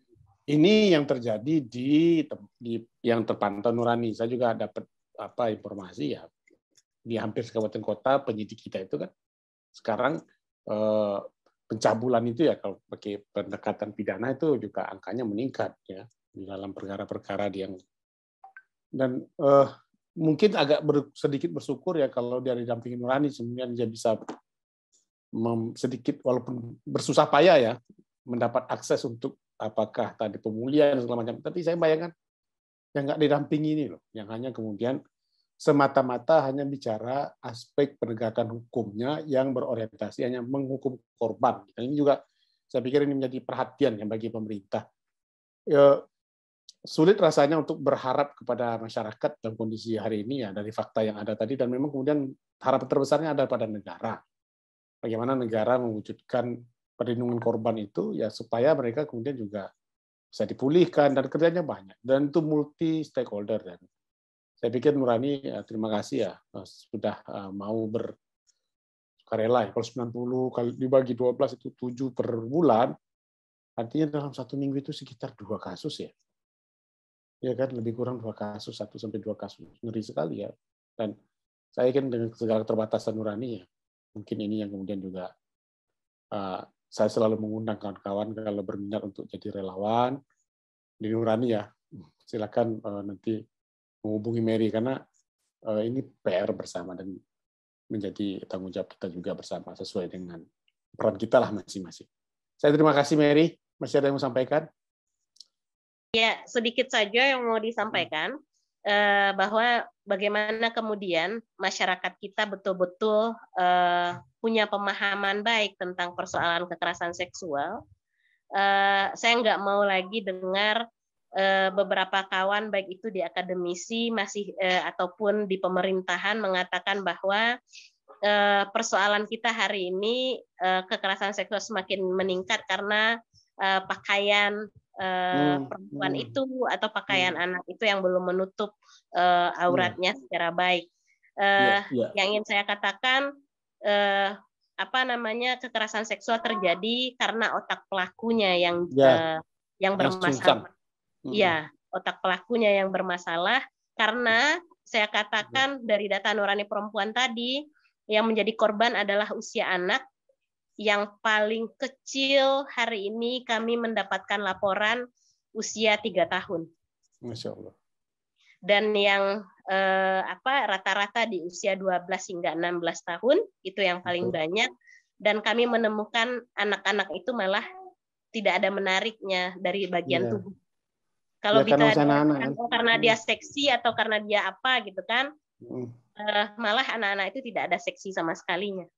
ini yang terjadi di, di yang terpantau nurani. Saya juga dapat apa informasi ya di hampir kabupaten kota penyidik kita itu kan sekarang eh, pencabulan itu ya kalau pakai pendekatan pidana itu juga angkanya meningkat ya di dalam perkara-perkara yang dan eh, mungkin agak ber, sedikit bersyukur ya kalau dia dampingi nurani kemudian dia bisa mem, sedikit walaupun bersusah payah ya mendapat akses untuk apakah tadi pemulihan segala macam tapi saya bayangkan yang nggak didampingi ini loh yang hanya kemudian semata-mata hanya bicara aspek penegakan hukumnya yang berorientasi hanya menghukum korban. Ini juga saya pikir ini menjadi perhatian yang bagi pemerintah. Ya, sulit rasanya untuk berharap kepada masyarakat dalam kondisi hari ini ya dari fakta yang ada tadi dan memang kemudian harapan terbesarnya ada pada negara. Bagaimana negara mewujudkan perlindungan korban itu ya supaya mereka kemudian juga bisa dipulihkan dan kerjanya banyak dan itu multi stakeholder dan saya pikir Nurani ya, terima kasih ya sudah eh, mau ber sukarela ya. Kalau 90 kali dibagi 12 itu 7 per bulan, artinya dalam satu minggu itu sekitar dua kasus ya. Ya kan lebih kurang dua kasus, satu sampai dua kasus. Ngeri sekali ya. Dan saya yakin dengan segala keterbatasan nurani ya, mungkin ini yang kemudian juga uh, saya selalu mengundang kawan-kawan kalau berminat untuk jadi relawan di nurani ya. Silakan uh, nanti menghubungi Mary karena uh, ini PR bersama dan menjadi tanggung jawab kita juga bersama sesuai dengan peran kita lah masing-masing. Saya terima kasih Mary. Masih ada yang mau sampaikan? Ya, sedikit saja yang mau disampaikan eh, bahwa bagaimana kemudian masyarakat kita betul-betul eh, punya pemahaman baik tentang persoalan kekerasan seksual. saya nggak mau lagi dengar Eh, beberapa kawan baik itu di akademisi masih eh, ataupun di pemerintahan mengatakan bahwa eh, persoalan kita hari ini kekerasan seksual semakin meningkat karena pakaian hmm, perempuan hmm. itu atau pakaian hmm. anak itu yang belum menutup auratnya secara baik. Iya, iya. Yang ingin saya katakan apa namanya kekerasan seksual terjadi karena otak pelakunya yang ya. yang bermasalah Iya, hmm. otak pelakunya yang bermasalah karena saya katakan dari data nurani perempuan tadi yang menjadi korban adalah usia anak yang paling kecil hari ini kami mendapatkan laporan usia tiga tahun. Masya Allah. Dan yang eh, apa rata-rata di usia 12 hingga 16 tahun itu yang paling Betul. banyak dan kami menemukan anak-anak itu malah tidak ada menariknya dari bagian yeah. tubuh kalau ya, kita karena, anak, kan? kan? Oh, karena dia hmm. seksi atau karena dia apa gitu kan hmm. uh, malah anak-anak itu tidak ada seksi sama sekalinya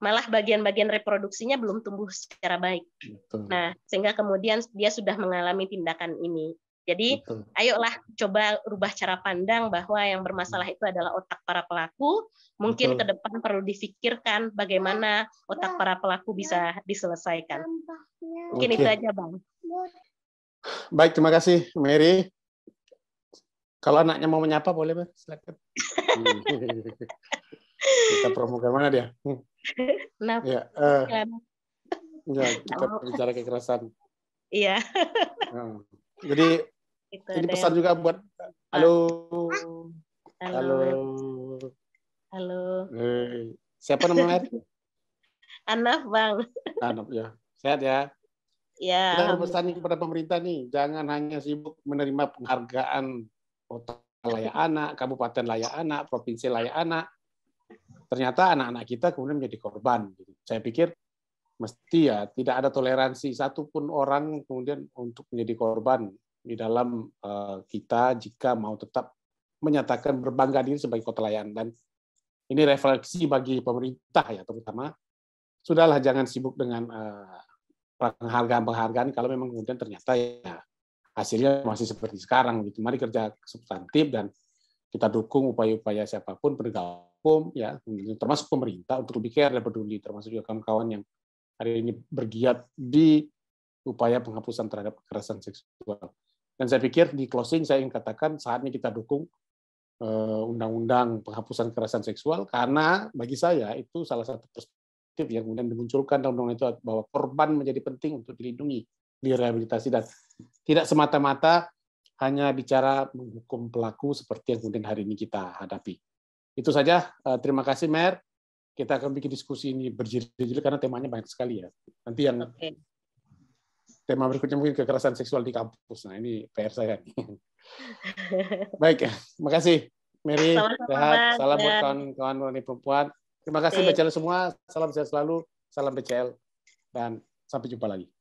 malah bagian-bagian reproduksinya belum tumbuh secara baik Betul. nah sehingga kemudian dia sudah mengalami tindakan ini jadi Betul. ayolah coba rubah cara pandang bahwa yang bermasalah itu adalah otak para pelaku. Mungkin Betul. ke depan perlu difikirkan bagaimana otak para pelaku bisa diselesaikan. Mungkin okay. itu aja, Bang. Baik, terima kasih Mary. Kalau anaknya mau menyapa boleh, Pak. Silakan. kita promokan mana dia? Nah, ya, uh, ya, kita oh. bicara kekerasan. Iya. Hmm. jadi ini pesan juga buat halo. Halo. Halo. Halo. Siapa namanya? anak Bang. Anaf ya. Sehat ya. Yeah. Kita berpesan kepada pemerintah nih, jangan hanya sibuk menerima penghargaan kota layak anak, kabupaten layak anak, provinsi layak anak. Ternyata anak-anak kita kemudian menjadi korban. Saya pikir mesti ya tidak ada toleransi satupun orang kemudian untuk menjadi korban di dalam eh, kita jika mau tetap menyatakan berbangga diri sebagai kota layan dan ini refleksi bagi pemerintah ya terutama sudahlah jangan sibuk dengan uh, penghargaan-penghargaan kalau memang kemudian ternyata ya hasilnya masih seperti sekarang gitu. Mari kerja substantif dan kita dukung upaya-upaya siapapun penegak hukum ya termasuk pemerintah untuk lebih care dan peduli termasuk juga kawan-kawan yang hari ini bergiat di upaya penghapusan terhadap kekerasan seksual. Dan saya pikir di closing saya ingin katakan saatnya kita dukung eh, undang-undang penghapusan kekerasan seksual karena bagi saya itu salah satu aktif yang kemudian dimunculkan dalam undang-undang itu bahwa korban menjadi penting untuk dilindungi direhabilitasi dan tidak semata-mata hanya bicara menghukum pelaku seperti yang kemudian hari ini kita hadapi. Itu saja. Eh, terima kasih, Mer. Kita akan bikin diskusi ini berjilid-jilid karena temanya banyak sekali ya. Nanti yang okay. tema berikutnya mungkin kekerasan seksual di kampus. Nah, ini PR saya. Baik, terima kasih. Mary, sehat. Salam buat kawan-kawan wanita perempuan. Terima kasih Baik. BCL semua. Salam sehat selalu. Salam BCL. Dan sampai jumpa lagi.